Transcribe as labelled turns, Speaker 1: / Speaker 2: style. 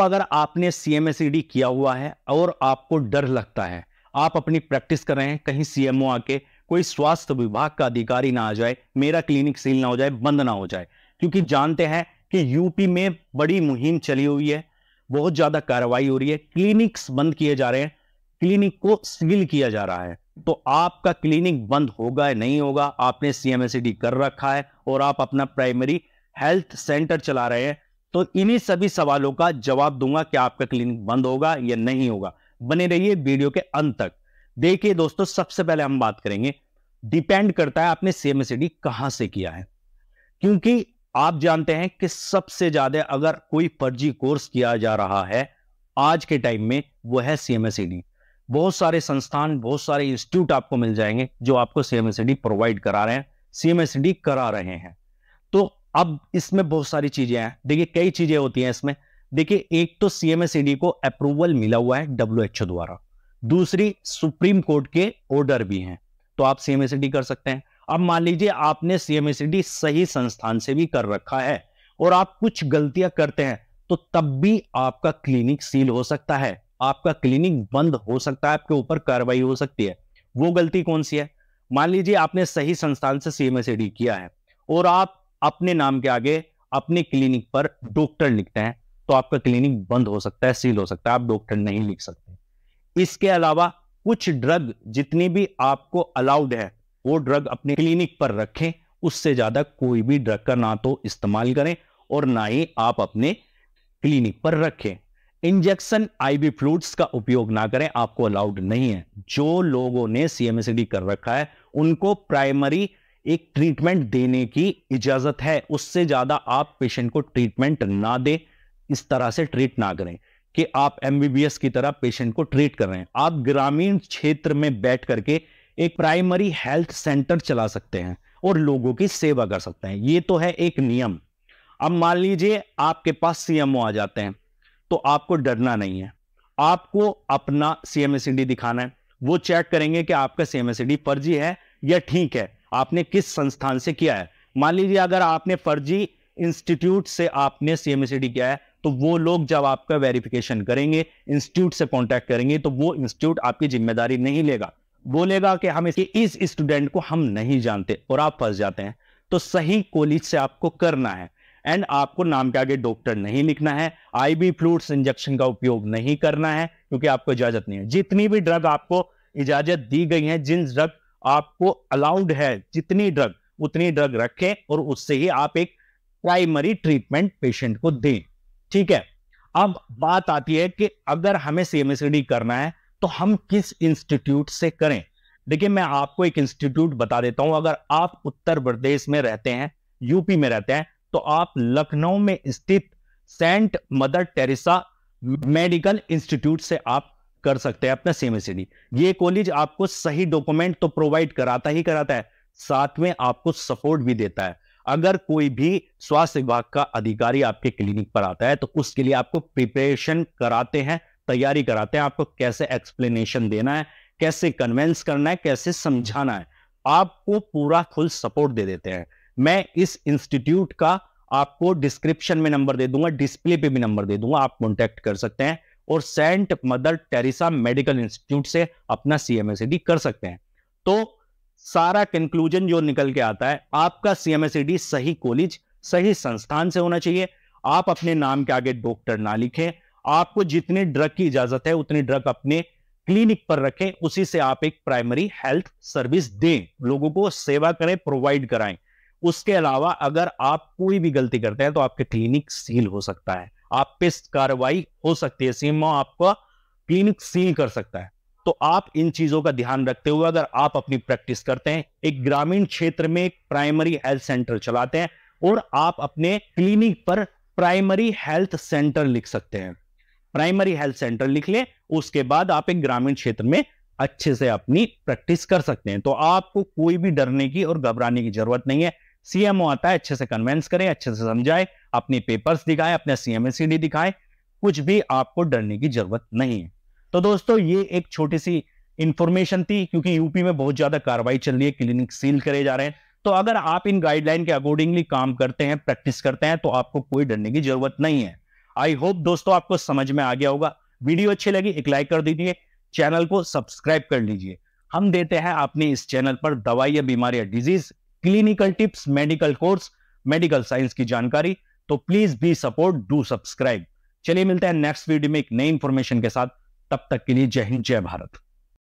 Speaker 1: दोस्तों अगर आपने सी एम किया हुआ है और आपको डर लगता है आप अपनी प्रैक्टिस कर रहे हैं कहीं सीएमओ आके कोई स्वास्थ्य विभाग का अधिकारी ना आ जाए मेरा क्लिनिक सील ना हो जाए बंद ना हो जाए क्योंकि जानते हैं कि यूपी में बड़ी मुहिम चली हुई है बहुत ज़्यादा कार्रवाई हो रही है क्लिनिक्स बंद किए जा रहे हैं क्लिनिक को सील किया जा रहा है तो आपका क्लिनिक बंद होगा या नहीं होगा आपने सी कर रखा है और आप अपना प्राइमरी हेल्थ सेंटर चला रहे हैं तो इन्हीं सभी सवालों का जवाब दूंगा कि आपका क्लिनिक बंद होगा या नहीं होगा बने रहिए वीडियो के अंत तक देखिए दोस्तों सबसे पहले हम बात करेंगे डिपेंड करता है आपने सीएमएसडी e कहां से किया है क्योंकि आप जानते हैं कि सबसे ज्यादा अगर कोई फर्जी कोर्स किया जा रहा है आज के टाइम में वो है सीएमएसईडी e बहुत सारे संस्थान बहुत सारे इंस्टीट्यूट आपको मिल जाएंगे जो आपको सीएमएसडी e प्रोवाइड करा रहे हैं सीएमएसडी करा रहे हैं अब इसमें बहुत सारी चीजें हैं देखिए कई चीजें होती हैं इसमें देखिए एक तो सीएमएसईडी e को अप्रूवल मिला हुआ है डब्ल्यूएचओ द्वारा दूसरी सुप्रीम कोर्ट के ऑर्डर भी हैं तो आप सीएमएसईडी e कर सकते हैं अब मान लीजिए आपने सीएमएसईडी e सही संस्थान से भी कर रखा है और आप कुछ गलतियां करते हैं तो तब भी आपका क्लिनिक सील हो सकता है आपका क्लिनिक बंद हो सकता है आपके ऊपर कार्रवाई हो सकती है वो गलती कौन सी है मान लीजिए आपने सही संस्थान से सीएमएसईडी किया है और आप अपने नाम के आगे अपने क्लिनिक पर डॉक्टर लिखते हैं तो आपका क्लिनिक बंद हो सकता है सील हो सकता है आप डॉक्टर नहीं लिख सकते इसके अलावा कुछ ड्रग जितनी भी आपको अलाउड है वो ड्रग अपने क्लिनिक पर रखें उससे ज्यादा कोई भी ड्रग का ना तो इस्तेमाल करें और ना ही आप अपने क्लिनिक पर रखें इंजेक्शन आईवी फ्लूड्स का उपयोग ना करें आपको अलाउड नहीं है जो लोगों ने सीएमएसडी कर रखा है उनको प्राइमरी एक ट्रीटमेंट देने की इजाजत है उससे ज्यादा आप पेशेंट को ट्रीटमेंट ना दे इस तरह से ट्रीट ना करें कि आप एमबीबीएस की तरह पेशेंट को ट्रीट कर रहे हैं आप ग्रामीण क्षेत्र में बैठ करके एक प्राइमरी हेल्थ सेंटर चला सकते हैं और लोगों की सेवा कर सकते हैं ये तो है एक नियम अब मान लीजिए आपके पास सीएमओ आ जाते हैं तो आपको डरना नहीं है आपको अपना सीएमएसडी दिखाना है वो चेक करेंगे कि आपका सीएमएसडी फर्जी है या ठीक है आपने किस संस्थान से किया है मान लीजिए अगर आपने फर्जी इंस्टीट्यूट से आपने सीएमसीडी किया है तो वो लोग जब आपका वेरिफिकेशन करेंगे इंस्टीट्यूट से कॉन्टैक्ट करेंगे तो वो इंस्टीट्यूट आपकी जिम्मेदारी नहीं लेगा बोलेगा कि हम इसके इस स्टूडेंट को हम नहीं जानते और आप फंस जाते हैं तो सही कॉलेज से आपको करना है एंड आपको नाम के आगे डॉक्टर नहीं लिखना है आईबी फ्लूड्स इंजेक्शन का उपयोग नहीं करना है क्योंकि आपको इजाजत नहीं है जितनी भी ड्रग आपको इजाजत दी गई है जिन ड्रग आपको अलाउड है जितनी ड्रग उतनी ड्रग रखें और उससे ही आप एक प्राइमरी ट्रीटमेंट पेशेंट को दें ठीक है अब बात आती है कि अगर हमें सीएमएसडी करना है तो हम किस इंस्टीट्यूट से करें देखिए मैं आपको एक इंस्टीट्यूट बता देता हूं अगर आप उत्तर प्रदेश में रहते हैं यूपी में रहते हैं तो आप लखनऊ में स्थित Saint Mother Teresa Medical Institute से आप कर सकते हैं अपना सेम ये कॉलेज आपको सही डॉक्यूमेंट तो प्रोवाइड कराता ही कराता है साथ में आपको सपोर्ट भी देता है अगर कोई भी स्वास्थ्य विभाग का अधिकारी आपके क्लिनिक पर आता है तो उसके लिए आपको प्रिपरेशन कराते हैं तैयारी कराते हैं आपको कैसे एक्सप्लेनेशन देना है कैसे कन्वेंस करना है कैसे समझाना है आपको पूरा फुल सपोर्ट दे देते हैं मैं इस इंस्टीट्यूट का आपको डिस्क्रिप्शन में नंबर दे दूंगा डिस्प्ले पे भी नंबर दे दूंगा आप कॉन्टेक्ट कर सकते हैं और Saint Mother Teresa Medical Institute से अपना सीएमएसीडी कर सकते हैं तो सारा कंक्लूजन जो निकल के आता है आपका सीएमएसीडी सही कॉलेज सही संस्थान से होना चाहिए आप अपने नाम के आगे डॉक्टर ना लिखें आपको जितने ड्रग की इजाजत है उतने ड्रग अपने क्लिनिक पर रखें उसी से आप एक प्राइमरी हेल्थ सर्विस दें लोगों को सेवा करें प्रोवाइड कराएं उसके अलावा अगर आप कोई भी गलती करते हैं तो आपके क्लिनिक सील हो सकता है आप पे कार्रवाई हो सकती है सीमो आपका क्लिनिक सील कर सकता है तो आप इन चीजों का ध्यान रखते हुए अगर आप अपनी प्रैक्टिस करते हैं एक ग्रामीण क्षेत्र में एक प्राइमरी हेल्थ सेंटर चलाते हैं और आप अपने क्लिनिक पर प्राइमरी हेल्थ सेंटर लिख सकते हैं प्राइमरी हेल्थ सेंटर लिख लें उसके बाद आप एक ग्रामीण क्षेत्र में अच्छे से अपनी प्रैक्टिस कर सकते हैं तो आपको कोई भी डरने की और घबराने की जरूरत नहीं है सीएमओ आता है अच्छे से कन्वेंस करें अच्छे से समझाए अपने पेपर्स दिखाए अपने सीएमएससीडी दिखाए कुछ भी आपको डरने की जरूरत नहीं है तो दोस्तों ये एक छोटी सी इंफॉर्मेशन थी क्योंकि यूपी में बहुत ज्यादा कार्रवाई चल रही है क्लिनिक सील करे जा रहे हैं तो अगर आप इन गाइडलाइन के अकॉर्डिंगली काम करते हैं प्रैक्टिस करते हैं तो आपको कोई डरने की जरूरत नहीं है आई होप दोस्तों आपको समझ में आ गया होगा वीडियो अच्छी लगी एक लाइक कर दीजिए चैनल को सब्सक्राइब कर लीजिए हम देते हैं अपने इस चैनल पर दवाई या बीमारी या disease clinical tips medical course medical science की जानकारी तो please be support do subscribe चलिए मिलते हैं नेक्स्ट वीडियो में एक नई इंफॉर्मेशन के साथ तब तक के लिए जय हिंद जय भारत